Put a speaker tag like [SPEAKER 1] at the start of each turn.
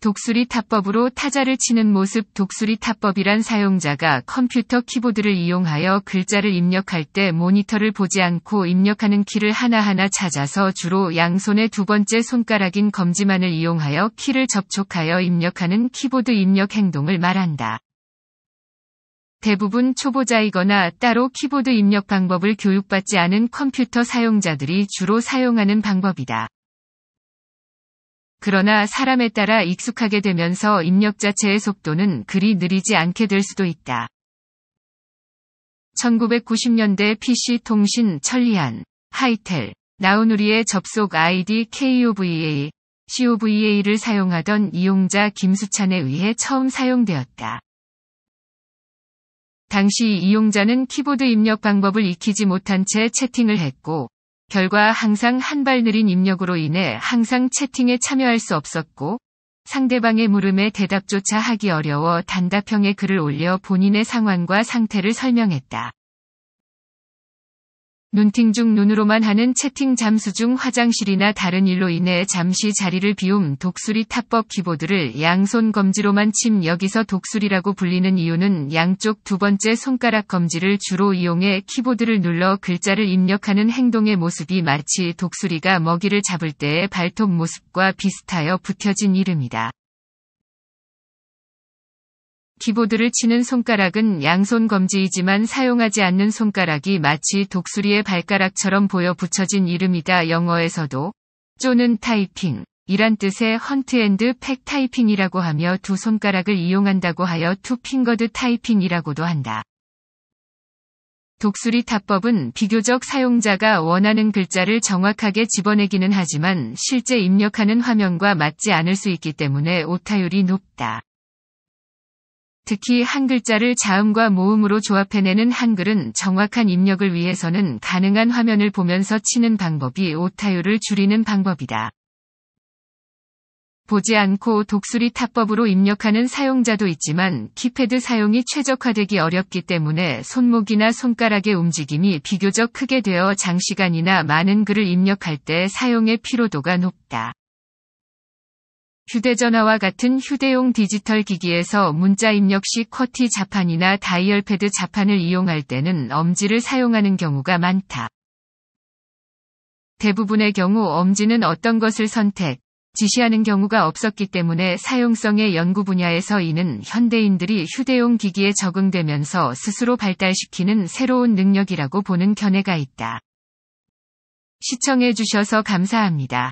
[SPEAKER 1] 독수리 타법으로 타자를 치는 모습 독수리 타법이란 사용자가 컴퓨터 키보드를 이용하여 글자를 입력할 때 모니터를 보지 않고 입력하는 키를 하나하나 찾아서 주로 양손의 두 번째 손가락인 검지만을 이용하여 키를 접촉하여 입력하는 키보드 입력 행동을 말한다. 대부분 초보자이거나 따로 키보드 입력 방법을 교육받지 않은 컴퓨터 사용자들이 주로 사용하는 방법이다. 그러나 사람에 따라 익숙하게 되면서 입력 자체의 속도는 그리 느리지 않게 될 수도 있다. 1990년대 PC 통신 천리안, 하이텔, 나우누리의 접속 아이디 KOVA, COVA를 사용하던 이용자 김수찬에 의해 처음 사용되었다. 당시 이용자는 키보드 입력 방법을 익히지 못한 채 채팅을 했고, 결과 항상 한 발 느린 입력으로 인해 항상 채팅에 참여할 수 없었고 상대방의 물음에 대답조차 하기 어려워 단답형의 글을 올려 본인의 상황과 상태를 설명했다. 눈팅 중 눈으로만 하는 채팅 잠수 중 화장실이나 다른 일로 인해 잠시 자리를 비움 독수리 탑법 키보드를 양손 검지로만 침 여기서 독수리라고 불리는 이유는 양쪽 두 번째 손가락 검지를 주로 이용해 키보드를 눌러 글자를 입력하는 행동의 모습이 마치 독수리가 먹이를 잡을 때의 발톱 모습과 비슷하여 붙여진 이름이다. 키보드를 치는 손가락은 양손 검지이지만 사용하지 않는 손가락이 마치 독수리의 발가락처럼 보여 붙여진 이름이다. 영어에서도 쪼는 타이핑, 이란 뜻의 헌트 앤드 팩 타이핑이라고 하며 두 손가락을 이용한다고 하여 투 핑거드 타이핑이라고도 한다. 독수리 타법은 비교적 사용자가 원하는 글자를 정확하게 집어내기는 하지만 실제 입력하는 화면과 맞지 않을 수 있기 때문에 오타율이 높다. 특히 한글자를 자음과 모음으로 조합해내는 한글은 정확한 입력을 위해서는 가능한 화면을 보면서 치는 방법이 오타율을 줄이는 방법이다. 보지 않고 독수리 타법으로 입력하는 사용자도 있지만 키패드 사용이 최적화되기 어렵기 때문에 손목이나 손가락의 움직임이 비교적 크게 되어 장시간이나 많은 글을 입력할 때 사용의 피로도가 높다. 휴대전화와 같은 휴대용 디지털 기기에서 문자 입력 시 쿼티 자판이나 다이얼패드 자판을 이용할 때는 엄지를 사용하는 경우가 많다. 대부분의 경우 엄지는 어떤 것을 선택, 지시하는 경우가 없었기 때문에 사용성의 연구 분야에서 이는 현대인들이 휴대용 기기에 적응되면서 스스로 발달시키는 새로운 능력이라고 보는 견해가 있다. 시청해주셔서 감사합니다.